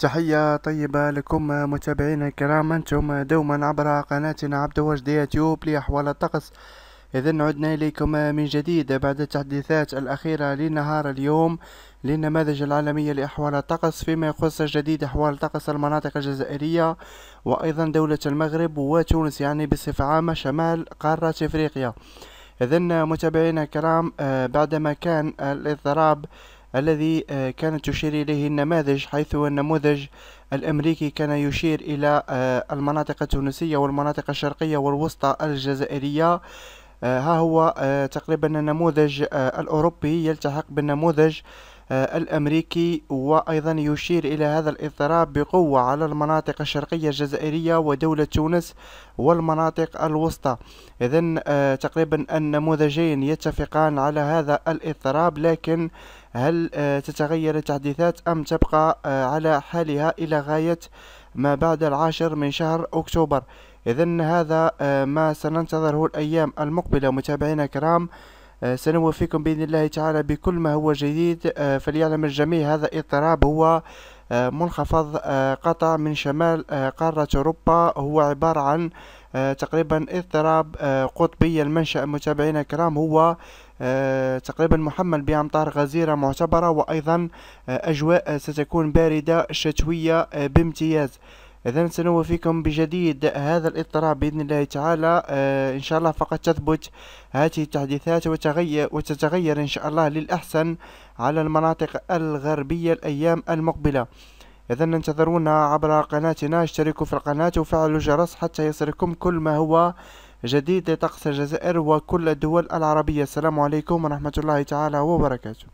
تحية طيبة لكم متابعينا الكرام أنتم دوما عبر قناتنا عبد وجد يوتيوب لأحوال الطقس إذا عدنا إليكم من جديد بعد التحديثات الأخيرة لنهار اليوم للنماذج العالمية لأحوال الطقس فيما يخص جديد أحوال طقس المناطق الجزائرية وأيضا دولة المغرب وتونس يعني بصفة عامة شمال قارة إفريقيا إذا متابعينا الكرام آه، بعدما كان الاضطراب الذي آه، كانت تشير إليه النماذج حيث النموذج الأمريكي كان يشير إلى آه، المناطق التونسية والمناطق الشرقية والوسطى الجزائرية آه، ها هو تقريبا النموذج الأوروبي يلتحق بالنموذج الأمريكي وأيضا يشير إلى هذا الاضطراب بقوة على المناطق الشرقية الجزائرية ودولة تونس والمناطق الوسطى إذا تقريبا النموذجين يتفقان على هذا الاضطراب لكن هل آه، تتغير التحديثات أم تبقى آه، على حالها إلى غاية ما بعد العاشر من شهر أكتوبر إذا هذا آه، ما سننتظره الأيام المقبلة متابعينا الكرام سنوفيكم بإذن الله تعالى بكل ما هو جديد فليعلم الجميع هذا اضطراب هو منخفض قطع من شمال قارة أوروبا هو عبارة عن تقريبا اضطراب قطبي المنشأ متابعينا الكرام هو آه، تقريبا محمل بأمطار غزيرة معتبرة وأيضا آه، أجواء ستكون باردة شتوية آه، بامتياز إذا سنوفيكم بجديد هذا الاضطراب بإذن الله تعالى آه إن شاء الله فقط تثبت هذه التحديثات وتغير وتتغير إن شاء الله للأحسن على المناطق الغربية الأيام المقبلة إذا انتظرونا عبر قناتنا اشتركوا في القناة وفعلوا الجرس حتى يصلكم كل ما هو جديد لطقس الجزائر وكل الدول العربية السلام عليكم ورحمة الله تعالى وبركاته